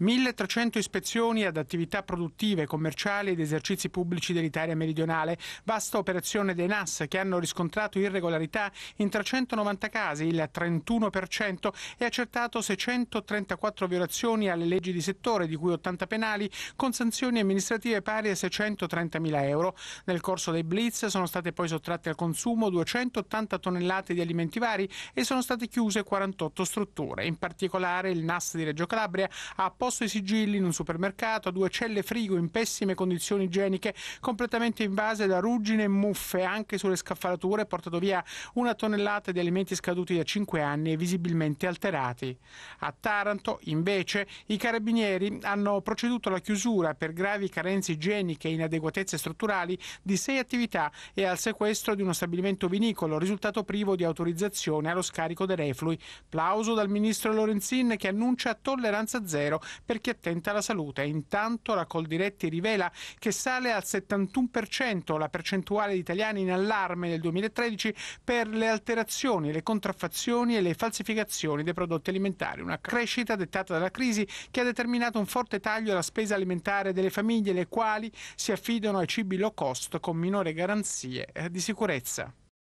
1300 ispezioni ad attività produttive, commerciali ed esercizi pubblici dell'Italia meridionale, vasta operazione dei NAS che hanno riscontrato irregolarità in 390 casi, il 31% e accertato 634 violazioni alle leggi di settore, di cui 80 penali, con sanzioni amministrative pari a 630.000 euro. Nel corso dei blitz sono state poi sottratte al consumo 280 tonnellate di alimenti vari e sono state chiuse 48 strutture. In particolare il NAS di Reggio Calabria ha poi posto i sigilli in un supermercato, due celle frigo in pessime condizioni igieniche, completamente invase da ruggine e muffe anche sulle scaffalature, portato via una tonnellata di alimenti scaduti da 5 anni e visibilmente alterati. A Taranto, invece, i carabinieri hanno proceduto alla chiusura per gravi carenze igieniche e inadeguatezze strutturali di sei attività e al sequestro di uno stabilimento vinicolo, risultato privo di autorizzazione allo scarico dei reflui. Plauso dal ministro Lorenzin che annuncia tolleranza zero per chi è attenta alla salute. Intanto la Coldiretti rivela che sale al 71% la percentuale di italiani in allarme nel 2013 per le alterazioni, le contraffazioni e le falsificazioni dei prodotti alimentari. Una crescita dettata dalla crisi che ha determinato un forte taglio alla spesa alimentare delle famiglie, le quali si affidano ai cibi low cost con minore garanzie eh, di sicurezza.